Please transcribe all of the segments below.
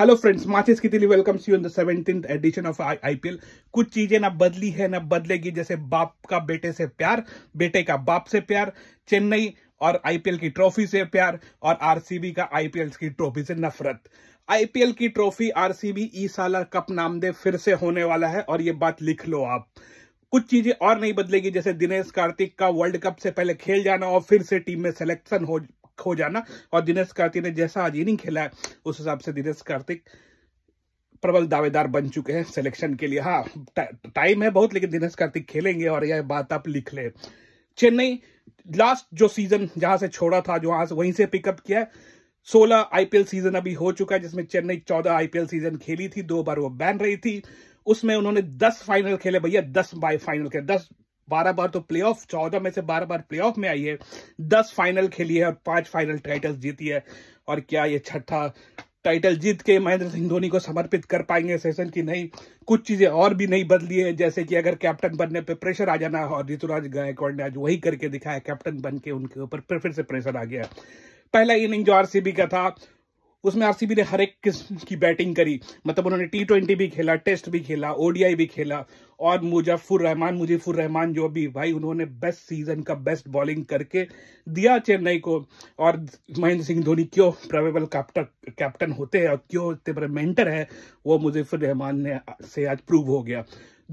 hello friends माचिस की दिली welcome you in the seventeen edition of IPL कुछ चीजें ना बदली है ना बदलेगी जैसे बाप का बेटे से प्यार बेटे का बाप से प्यार चेन्नई और आईपीएल की ट्रॉफी से प्यार और आरसीबी का आईपीएल की ट्रॉफी से नफरत आईपीएल की ट्रॉफी आरसीबी ई साल कप नामदे फिर से होने वाला है और ये बात लिख लो आप कुछ चीजें और नहीं बदलेगी जैसे दिनेश कार्तिक का वर्ल्ड कप से पहले खेल जाना और फिर से टीम में सिलेक्शन हो खो जाना और दिनेश कार्तिक ने जैसा आज इनिंग खेला है उस हिसाब से दिनेश कार्तिक प्रबल दावेदार बन चुके हैं सिलेक्शन के लिए हाँ टा, टाइम है बहुत लेकिन दिनेश कार्तिक खेलेंगे और यह बात आप लिख ले चेन्नई लास्ट जो सीजन जहां से छोड़ा था जो वहां से वहीं से पिकअप किया सोलह आईपीएल सीजन अभी हो चुका है जिसमें चेन्नई चौदह आईपीएल सीजन खेली थी दो बार वो बैन रही थी उसमें उन्होंने दस फाइनल खेले भैया दस बाय फाइनल खेले दस बारह बार तो प्लेऑफ चौदह में से बारह बार प्लेऑफ में आई है दस फाइनल खेली है और पांच फाइनल टाइटल्स जीती है और क्या ये छठा टाइटल जीत के महेंद्र सिंह धोनी को समर्पित कर पाएंगे सेशन की नहीं कुछ चीजें और भी नहीं बदली है जैसे कि अगर कैप्टन बनने पे प्रेशर आ जाना और ऋतुराज गायकवाड़ ने आज वही करके दिखाया कैप्टन बन के उनके ऊपर फिर से प्रेशर आ गया पहला इनिंग जो आरसीबी का था उसमें आरसीबी ने हर एक किस्म की बैटिंग करी मतलब उन्होंने टी ट्वेंटी भी खेला टेस्ट भी खेला ओडीआई भी खेला और मुजफ्फर रहमान मुजीफुर रहमान जो भी भाई उन्होंने बेस्ट सीजन का बेस्ट बॉलिंग करके दिया चेन्नई को और महेंद्र सिंह धोनी क्यों प्रवेबल कैप्टन कैप्टन होते हैं और क्यों बड़े मेंटर है वो मुजफ्फर रहमान ने से आज प्रूव हो गया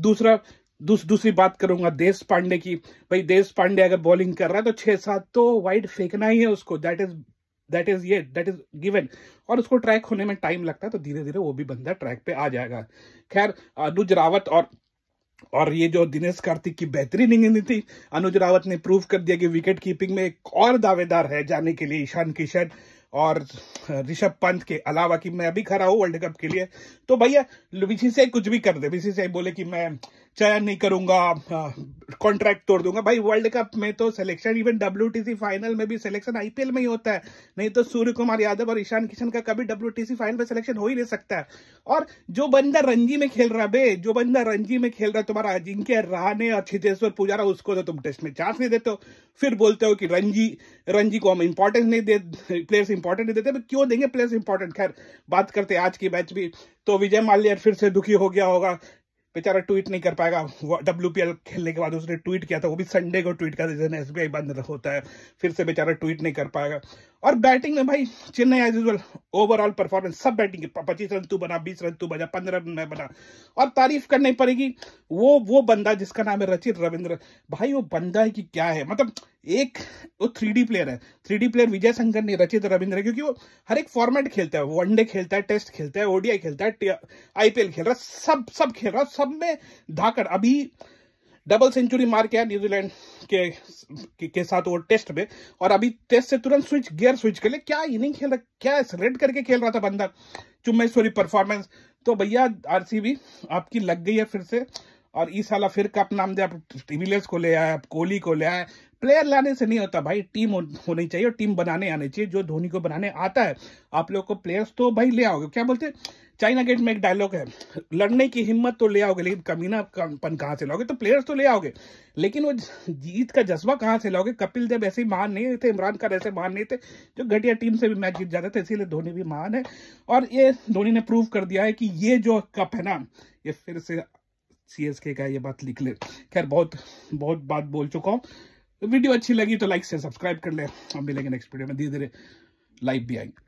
दूसरा दूस, दूसरी बात करूंगा देश पांडे की भाई देश पांडे अगर बॉलिंग कर रहा है तो छह सात तो वाइड फेंकना ही है उसको दैट इज दैट इज ये दैट इज गिवन और उसको ट्रैक होने में टाइम लगता है तो धीरे धीरे वो भी बंदा ट्रैक पे आ जाएगा खैर अनुज रावत और और ये जो दिनेश कार्तिक की बेहतरीन इनिंग थी अनुज रावत ने प्रूव कर दिया कि विकेट कीपिंग में एक और दावेदार है जाने के लिए ईशान किशन और ऋषभ पंत के अलावा कि मैं अभी खड़ा हूँ वर्ल्ड कप के लिए तो भैया बीसीसीआई कुछ भी कर दे बीसीसीआई बोले कि मैं चयन नहीं करूंगा कॉन्ट्रैक्ट तोड़ दूंगा भाई वर्ल्ड कप में तो सिलेक्शन इवन डब्ल्यू फाइनल में भी सिलेक्शन आईपीएल में ही होता है नहीं तो सूर्य कुमार यादव और ईशान किशन का कभी डब्ल्यू फाइनल में सिलेक्शन हो ही नहीं सकता है और जो बंदा रणजी में खेल रहा बे जो बंदा रणजी में खेल रहा है तुम्हारा अजिंक्य रहाने और छितेश्वर पुजारा उसको तो तुम टेस्ट में चांस नहीं देते हो फिर बोलते हो कि रणजी रणजी को हम इंपॉर्टेंस नहीं दे प्लेयर्स इंपॉर्टेंट नहीं देते तो क्यों देंगे प्लेयर्स इंपॉर्टेंट खैर बात करते आज की मैच भी तो विजय माल्या फिर से दुखी हो गया होगा बेचारा ट्वीट नहीं कर पाएगा डब्ल्यू खेलने के बाद उसने ट्वीट किया था वो भी संडे को ट्वीट कर एस बी आई बंद होता है फिर से बेचारा ट्वीट नहीं कर पाएगा और बैटिंग में भाई Chennai as usual overall performance सब बैटिंग पच्चीस रन तू बना बीस रन तू बना पंद्रह रन में बना और तारीफ करनी पड़ेगी वो वो बंदा जिसका नाम है रचित रविंद्र भाई वो बंदा है कि क्या है मतलब एक वो थ्री प्लेयर है थ्री प्लेयर विजय शंकर ने रचित रविंद्र क्योंकि वो हर एक फॉर्मेट खेलता है वनडे खेलता है टेस्ट खेलता है ओडीआई खेलता है आईपीएल खेल रहा है सब सब खेल रहा है सब में धाकड़ अभी डबल सेंचुरी मार के न्यूजीलैंड के, के के साथ वो टेस्ट में और अभी टेस्ट से तुरंत स्विच गियर स्विच के लिए क्या इनिंग खेल रहा क्या रेड करके खेल रहा था बंदा चुम्बेश्वरी परफॉर्मेंस तो भैया आरसीबी आपकी लग गई है फिर से और इस साल फिर कप नाम दे आप को ले आए आप कोहली को ले आए प्लेयर लाने से नहीं होता भाई टीम होनी चाहिए और टीम बनाने आनी चाहिए जो धोनी को बनाने आता है आप लोग को प्लेयर्स तो भाई ले आओगे क्या बोलते चाइना गेट में एक डायलॉग है लड़ने की हिम्मत तो ले आओगे लेकिन कमीना पन कहाँ से लाओगे तो प्लेयर्स तो ले आओगे लेकिन वो जीत का जज्बा कहाँ से लाओगे कपिल देव ऐसे महान नहीं थे इमरान खान ऐसे महान नहीं थे जो घटिया टीम से भी मैच जीत जाते थे इसीलिए धोनी भी महान है और ये धोनी ने प्रूव कर दिया है कि ये जो कप है ना ये फिर से सीएसके का ये बात लिख ले खैर बहुत बहुत बात बोल चुका हूँ वीडियो अच्छी लगी तो लाइक से सब्सक्राइब कर ले हम मिलेंगे नेक्स्ट वीडियो में धीरे धीरे लाइव भी आएंगे